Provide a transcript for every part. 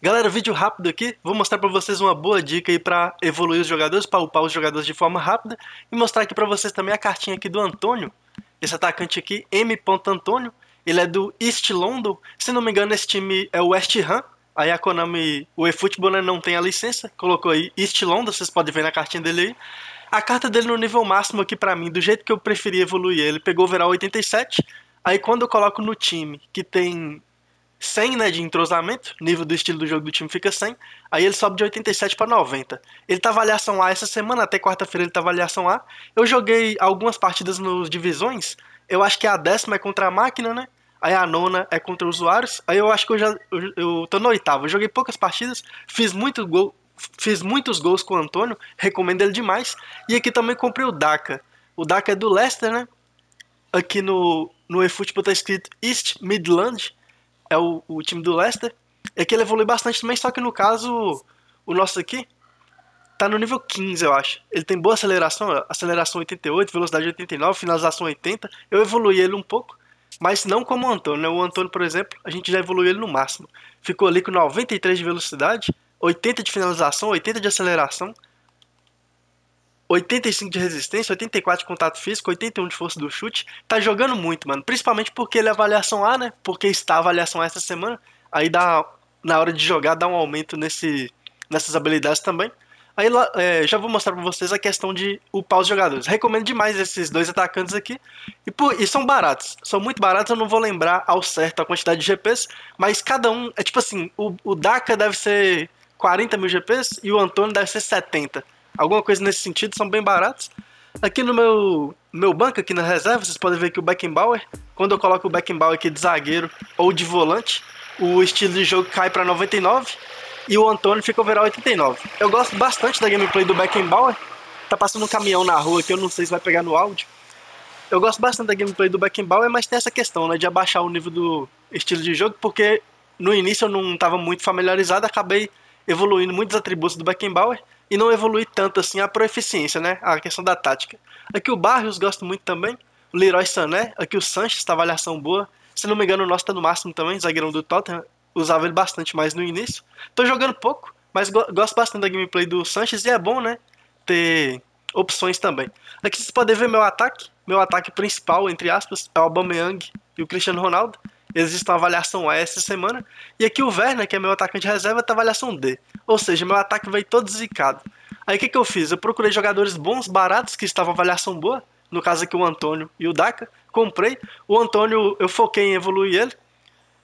Galera, vídeo rápido aqui, vou mostrar para vocês uma boa dica aí para evoluir os jogadores, para upar os jogadores de forma rápida e mostrar aqui para vocês também a cartinha aqui do Antônio, esse atacante aqui, M. Antônio, ele é do East London, se não me engano esse time é o West Ham, aí a Konami, o eFootball né, não tem a licença, colocou aí East London, vocês podem ver na cartinha dele aí. A carta dele no nível máximo aqui para mim, do jeito que eu preferi evoluir ele, pegou o overall 87, aí quando eu coloco no time que tem 100 né, de entrosamento, nível do estilo do jogo do time fica 100, aí ele sobe de 87 para 90. Ele tá avaliação A essa semana, até quarta-feira ele tá avaliação A. Eu joguei algumas partidas nos divisões, eu acho que é a décima é contra a máquina, né? Aí a nona é contra usuários, aí eu acho que eu já eu, eu tô na oitava. Eu joguei poucas partidas, fiz muito gol, fiz muitos gols com o Antônio, recomendo ele demais. E aqui também comprei o daca O daca é do Leicester, né? Aqui no, no eFootball tá escrito East Midland, é o, o time do Leicester, é que ele evolui bastante também, só que no caso, o nosso aqui tá no nível 15, eu acho. Ele tem boa aceleração, aceleração 88, velocidade 89, finalização 80. Eu evoluí ele um pouco, mas não como o Antônio, né? O Antônio, por exemplo, a gente já evoluiu ele no máximo. Ficou ali com 93 de velocidade, 80 de finalização, 80 de aceleração 85 de resistência, 84 de contato físico, 81 de força do chute. Tá jogando muito, mano. Principalmente porque ele é avaliação A, né? Porque está a avaliação A essa semana. Aí dá, na hora de jogar, dá um aumento nesse, nessas habilidades também. Aí é, já vou mostrar pra vocês a questão de upar os jogadores. Recomendo demais esses dois atacantes aqui. E, por, e são baratos. São muito baratos, eu não vou lembrar ao certo a quantidade de GPs. Mas cada um, é tipo assim, o, o Daka deve ser 40 mil GPs e o Antônio deve ser 70 alguma coisa nesse sentido, são bem baratos. Aqui no meu, meu banco, aqui na reserva, vocês podem ver que o Beckenbauer, quando eu coloco o Beckenbauer aqui de zagueiro ou de volante, o estilo de jogo cai para 99 e o Antônio fica overall 89. Eu gosto bastante da gameplay do Beckenbauer. Tá passando um caminhão na rua que eu não sei se vai pegar no áudio. Eu gosto bastante da gameplay do Beckenbauer, mas tem essa questão, né, de abaixar o nível do estilo de jogo, porque no início eu não estava muito familiarizado, acabei evoluindo muitos atributos do Beckenbauer e não evolui tanto assim a proeficiência, né? A questão da tática. Aqui o Barrios gosto muito também, o Leroy Sané, né? aqui o Sanches, tá avaliação boa. Se não me engano, o nosso tá no máximo também, zagueirão do Tottenham, usava ele bastante mais no início. Tô jogando pouco, mas go gosto bastante da gameplay do Sanches e é bom, né? Ter opções também. Aqui vocês podem ver meu ataque, meu ataque principal, entre aspas, é o Aubameyang e o Cristiano Ronaldo existe uma avaliação A essa semana. E aqui o Werner, que é meu atacante reserva, tá avaliação D. Ou seja, meu ataque veio todo zicado. Aí o que, que eu fiz? Eu procurei jogadores bons, baratos, que estavam avaliação boa. No caso aqui o Antônio e o Daka. Comprei. O Antônio, eu foquei em evoluir ele.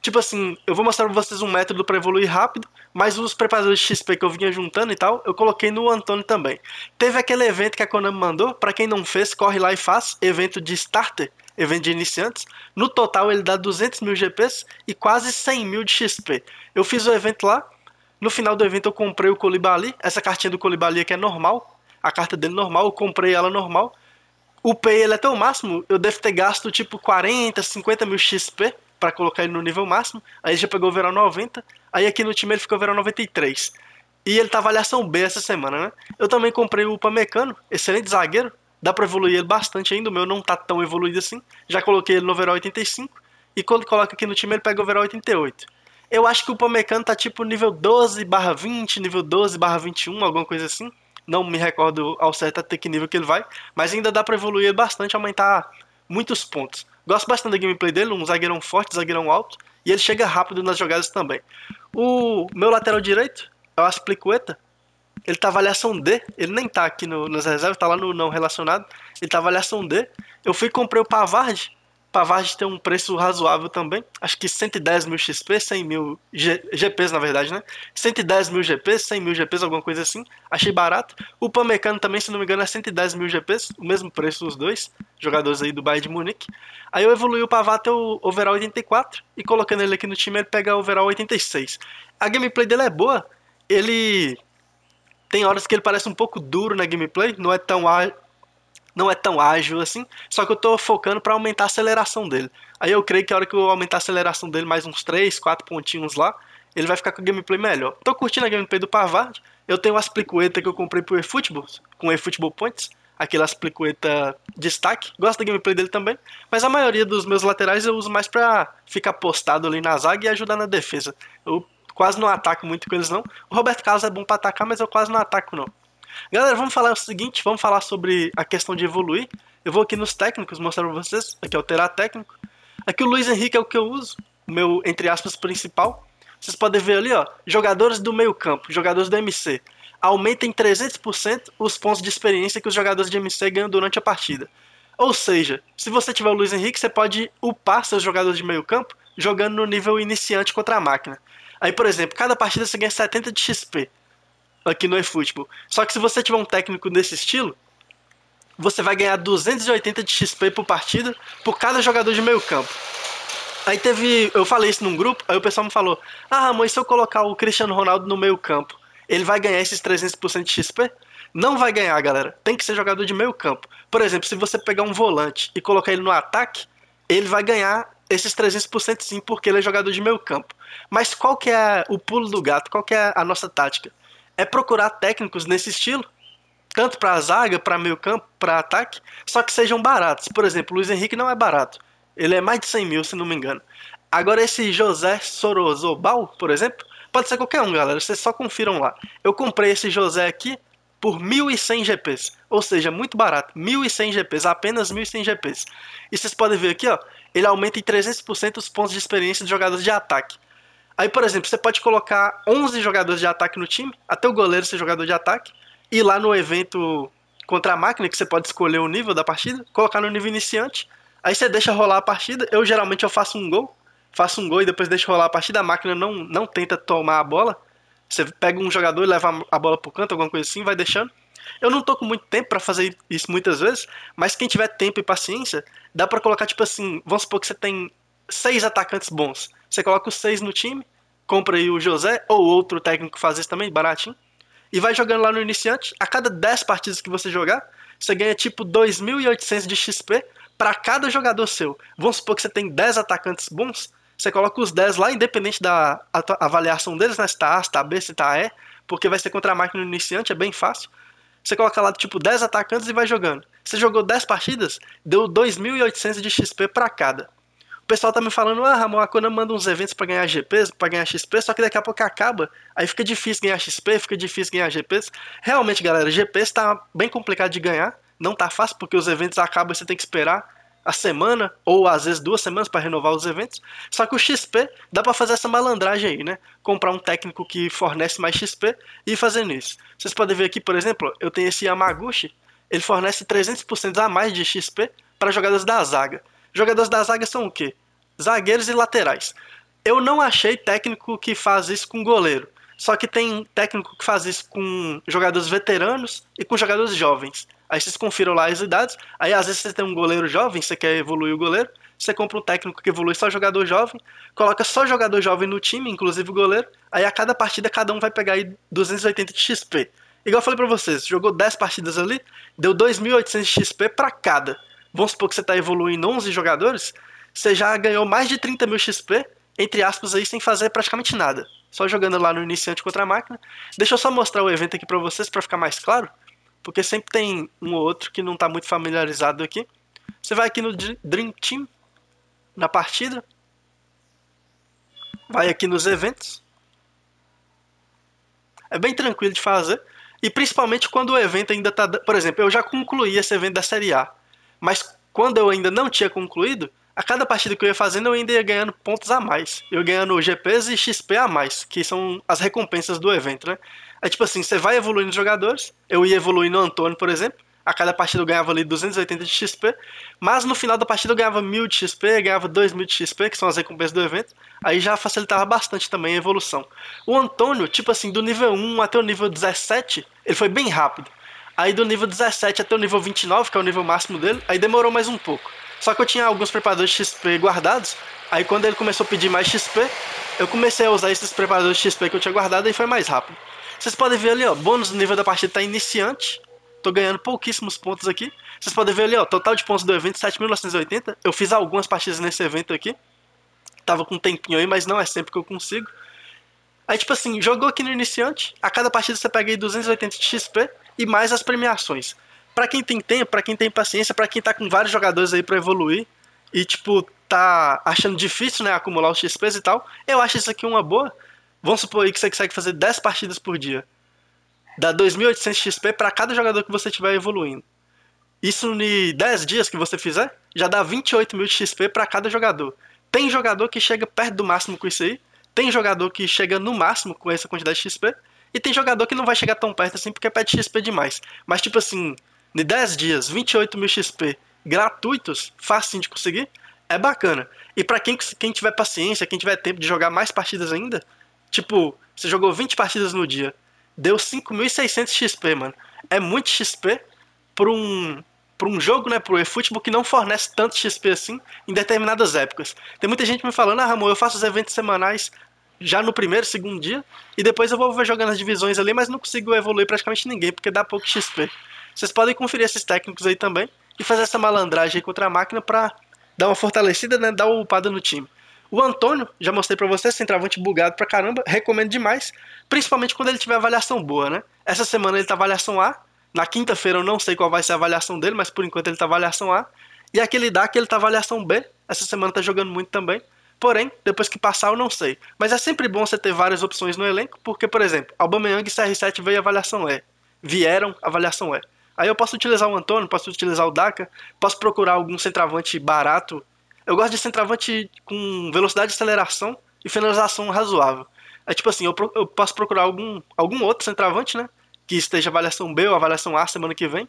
Tipo assim, eu vou mostrar pra vocês um método para evoluir rápido, mas os preparadores XP que eu vinha juntando e tal, eu coloquei no Antônio também. Teve aquele evento que a Konami mandou, para quem não fez, corre lá e faz, evento de starter, evento de iniciantes. No total, ele dá 200 mil GPs e quase 100 mil de XP. Eu fiz o evento lá. No final do evento, eu comprei o Colibali. Essa cartinha do Colibali aqui é normal. A carta dele é normal. Eu comprei ela normal. O Pay ele até o máximo. Eu devo ter gasto tipo 40, 50 mil XP para colocar ele no nível máximo. Aí já pegou o verão 90. Aí aqui no time ele ficou verão 93. E ele tá avaliação B essa semana, né? Eu também comprei o Upamecano, excelente zagueiro. Dá pra evoluir ele bastante ainda. O meu não tá tão evoluído assim. Já coloquei ele no overall 85. E quando coloca aqui no time, ele pega o overall 88. Eu acho que o Pomecano tá tipo nível 12 barra 20, nível 12 barra 21, alguma coisa assim. Não me recordo ao certo até que nível que ele vai. Mas ainda dá pra evoluir bastante, aumentar muitos pontos. Gosto bastante da gameplay dele, um zagueirão forte, zagueirão alto. E ele chega rápido nas jogadas também. O meu lateral direito é o Aspliqueta. Ele tá avaliação D, ele nem tá aqui no, nas reservas, tá lá no não relacionado. Ele tá avaliação D. Eu fui e comprei o Pavard. Pavard tem um preço razoável também. Acho que 110 mil XP, 100 mil G, GPs, na verdade, né? 110 mil GPs, 100 mil GPs, alguma coisa assim. Achei barato. O Pamecano também, se não me engano, é 110 mil GPs. O mesmo preço dos dois. Jogadores aí do Bayern de Munique. Aí eu evolui o Pavard até o overall 84. E colocando ele aqui no time, ele pega o overall 86. A gameplay dele é boa. Ele tem horas que ele parece um pouco duro na gameplay, não é tão ágil, não é tão ágil assim, só que eu estou focando para aumentar a aceleração dele. Aí eu creio que a hora que eu aumentar a aceleração dele mais uns 3, 4 pontinhos lá, ele vai ficar com a gameplay melhor. Tô curtindo a gameplay do Pavard, eu tenho as plicuetas que eu comprei pro eFootball, com eFootball Points, aquelas plicueta destaque, gosto da gameplay dele também, mas a maioria dos meus laterais eu uso mais pra ficar postado ali na zaga e ajudar na defesa. Eu quase não ataco muito com eles não. O Roberto Carlos é bom para atacar, mas eu quase não ataco não. Galera, vamos falar o seguinte, vamos falar sobre a questão de evoluir. Eu vou aqui nos técnicos mostrar para vocês, aqui alterar é técnico. Aqui o Luiz Henrique é o que eu uso, o meu, entre aspas, principal. Vocês podem ver ali, ó, jogadores do meio campo, jogadores do MC. Aumenta em 300% os pontos de experiência que os jogadores de MC ganham durante a partida. Ou seja, se você tiver o Luiz Henrique, você pode upar seus jogadores de meio campo jogando no nível iniciante contra a máquina. Aí, por exemplo, cada partida você ganha 70 de XP aqui no eFootball. Só que se você tiver um técnico desse estilo, você vai ganhar 280 de XP por partida por cada jogador de meio campo. Aí teve. Eu falei isso num grupo, aí o pessoal me falou: Ah, Ramon, se eu colocar o Cristiano Ronaldo no meio campo, ele vai ganhar esses 300% de XP? Não vai ganhar, galera. Tem que ser jogador de meio campo. Por exemplo, se você pegar um volante e colocar ele no ataque, ele vai ganhar esses 300% sim, porque ele é jogador de meio campo. Mas qual que é o pulo do gato? Qual que é a nossa tática? É procurar técnicos nesse estilo, tanto para zaga, para meio campo, para ataque, só que sejam baratos. Por exemplo, o Luiz Henrique não é barato. Ele é mais de 100 mil, se não me engano. Agora esse José Sorozobal, por exemplo, pode ser qualquer um, galera. Vocês só confiram lá. Eu comprei esse José aqui, por 1.100 GPs, ou seja, muito barato, 1.100 GPs, apenas 1.100 GPs. E vocês podem ver aqui, ó, ele aumenta em 300% os pontos de experiência de jogadores de ataque. Aí, por exemplo, você pode colocar 11 jogadores de ataque no time, até o goleiro ser jogador de ataque, e lá no evento contra a máquina, que você pode escolher o nível da partida, colocar no nível iniciante, aí você deixa rolar a partida, eu geralmente eu faço um gol, faço um gol e depois deixo rolar a partida, a máquina não, não tenta tomar a bola, você pega um jogador e leva a bola pro canto, alguma coisa assim, vai deixando. Eu não tô com muito tempo para fazer isso muitas vezes, mas quem tiver tempo e paciência, dá para colocar tipo assim, vamos supor que você tem seis atacantes bons. Você coloca os seis no time, compra aí o José ou outro técnico faz isso também, baratinho, e vai jogando lá no iniciante. A cada 10 partidas que você jogar, você ganha tipo 2.800 de XP para cada jogador seu. Vamos supor que você tem 10 atacantes bons, você coloca os 10 lá, independente da avaliação deles, né? Se tá A, se tá B, se tá E, porque vai ser contra a máquina iniciante, é bem fácil. Você coloca lá, tipo, 10 atacantes e vai jogando. Você jogou 10 partidas, deu 2.800 de XP para cada. O pessoal tá me falando, ah, Ramon, a Konami manda uns eventos para ganhar GPs, para ganhar XP, só que daqui a pouco acaba, aí fica difícil ganhar XP, fica difícil ganhar GPs. Realmente, galera, GPs tá bem complicado de ganhar, não tá fácil porque os eventos acabam e você tem que esperar a semana, ou às vezes duas semanas para renovar os eventos. Só que o XP dá para fazer essa malandragem aí, né? Comprar um técnico que fornece mais XP e fazer isso. Vocês podem ver aqui, por exemplo, eu tenho esse Yamaguchi, ele fornece 300% a mais de XP para jogadores da zaga. Jogadores da zaga são o quê? Zagueiros e laterais. Eu não achei técnico que faz isso com goleiro. Só que tem técnico que faz isso com jogadores veteranos e com jogadores jovens. Aí vocês confiram lá as idades. Aí às vezes você tem um goleiro jovem, você quer evoluir o goleiro. Você compra um técnico que evolui só jogador jovem, coloca só jogador jovem no time, inclusive o goleiro. Aí a cada partida cada um vai pegar aí 280 de XP. Igual eu falei pra vocês, jogou 10 partidas ali, deu 2.800 XP para cada. Vamos supor que você tá evoluindo 11 jogadores, você já ganhou mais de 30 mil XP, entre aspas, aí sem fazer praticamente nada. Só jogando lá no iniciante contra a máquina. Deixa eu só mostrar o evento aqui para vocês para ficar mais claro porque sempre tem um ou outro que não está muito familiarizado aqui. Você vai aqui no Dream Team, na partida, vai aqui nos eventos. É bem tranquilo de fazer. E principalmente quando o evento ainda está. Por exemplo, eu já concluí esse evento da Série A. Mas quando eu ainda não tinha concluído, a cada partida que eu ia fazendo, eu ainda ia ganhando pontos a mais. Eu ganhando GPs e XP a mais, que são as recompensas do evento, né? É tipo assim, você vai evoluindo os jogadores. Eu ia evoluindo o Antônio, por exemplo. A cada partida eu ganhava ali 280 de XP. Mas no final da partida eu ganhava 1000 de XP, ganhava 2000 de XP, que são as recompensas do evento. Aí já facilitava bastante também a evolução. O Antônio, tipo assim, do nível 1 até o nível 17, ele foi bem rápido. Aí do nível 17 até o nível 29, que é o nível máximo dele, aí demorou mais um pouco. Só que eu tinha alguns preparadores XP guardados. Aí quando ele começou a pedir mais XP, eu comecei a usar esses preparadores XP que eu tinha guardado e foi mais rápido. Vocês podem ver ali, ó, bônus do nível da partida tá iniciante. Tô ganhando pouquíssimos pontos aqui. Vocês podem ver ali, ó, total de pontos do evento 7.980. Eu fiz algumas partidas nesse evento aqui. Tava com um tempinho aí, mas não é sempre que eu consigo. Aí, tipo assim, jogou aqui no iniciante. A cada partida você pega aí 280 de XP e mais as premiações para quem tem tempo, para quem tem paciência, para quem tá com vários jogadores aí para evoluir e tipo tá achando difícil, né, acumular os XP e tal, eu acho isso aqui uma boa. Vamos supor aí que você consegue fazer 10 partidas por dia. Dá 2.800 XP para cada jogador que você tiver evoluindo. Isso em 10 dias que você fizer, já dá 28 mil XP para cada jogador. Tem jogador que chega perto do máximo com isso aí, tem jogador que chega no máximo com essa quantidade de XP, e tem jogador que não vai chegar tão perto assim porque pede XP demais. Mas, tipo assim, de 10 dias, 28 mil XP gratuitos, fácil de conseguir, é bacana. E para quem, quem tiver paciência, quem tiver tempo de jogar mais partidas ainda, tipo, você jogou 20 partidas no dia, deu 5.600 XP, mano. É muito XP pra um, pra um jogo, né, pro eFootball que não fornece tanto XP assim em determinadas épocas. Tem muita gente me falando, ah, Ramon, eu faço os eventos semanais já no primeiro, segundo dia, e depois eu vou jogando as divisões ali, mas não consigo evoluir praticamente ninguém, porque dá pouco XP. Vocês podem conferir esses técnicos aí também e fazer essa malandragem contra a máquina para dar uma fortalecida, né? Dar uma upada no time. O Antônio, já mostrei para vocês, centroavante bugado pra caramba, recomendo demais, principalmente quando ele tiver avaliação boa, né? Essa semana ele tá avaliação A, na quinta-feira eu não sei qual vai ser a avaliação dele, mas por enquanto ele tá avaliação A, e aquele DAC ele tá avaliação B, essa semana tá jogando muito também, porém, depois que passar eu não sei. Mas é sempre bom você ter várias opções no elenco, porque, por exemplo, Aubameyang e CR7 veio avaliação E, vieram avaliação E. Aí eu posso utilizar o Antônio, posso utilizar o Daka, posso procurar algum centravante barato. Eu gosto de centravante com velocidade de aceleração e finalização razoável. É tipo assim, eu, eu posso procurar algum, algum outro centravante, né? Que esteja avaliação B ou avaliação A semana que vem,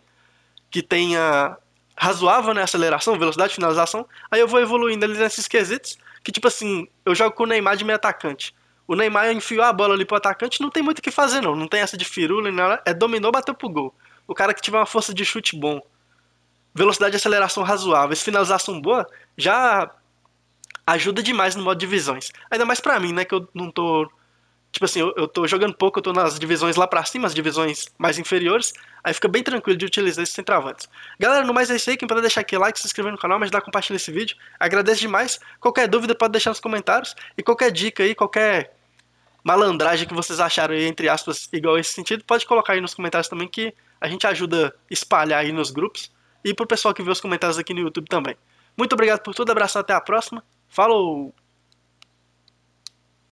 que tenha razoável, né? Aceleração, velocidade, finalização. Aí eu vou evoluindo ali nesses quesitos, que tipo assim, eu jogo com o Neymar de meio atacante. O Neymar enfiou a bola ali pro atacante, não tem muito o que fazer, não. Não tem essa de firula, é dominou, bateu pro gol o cara que tiver uma força de chute bom, velocidade e aceleração razoáveis, finalização boa, já ajuda demais no modo divisões. Ainda mais para mim, né, que eu não tô tipo assim, eu, eu tô jogando pouco, eu tô nas divisões lá pra cima, as divisões mais inferiores, aí fica bem tranquilo de utilizar esses centravantes. Galera, no mais é isso aí, quem puder deixar aquele like, se inscrever no canal, mas dá compartilhar esse vídeo, agradeço demais, qualquer dúvida pode deixar nos comentários, e qualquer dica aí, qualquer malandragem que vocês acharam aí, entre aspas, igual esse sentido, pode colocar aí nos comentários também que a gente ajuda a espalhar aí nos grupos e pro pessoal que vê os comentários aqui no YouTube também. Muito obrigado por tudo, abração, até a próxima. Falou!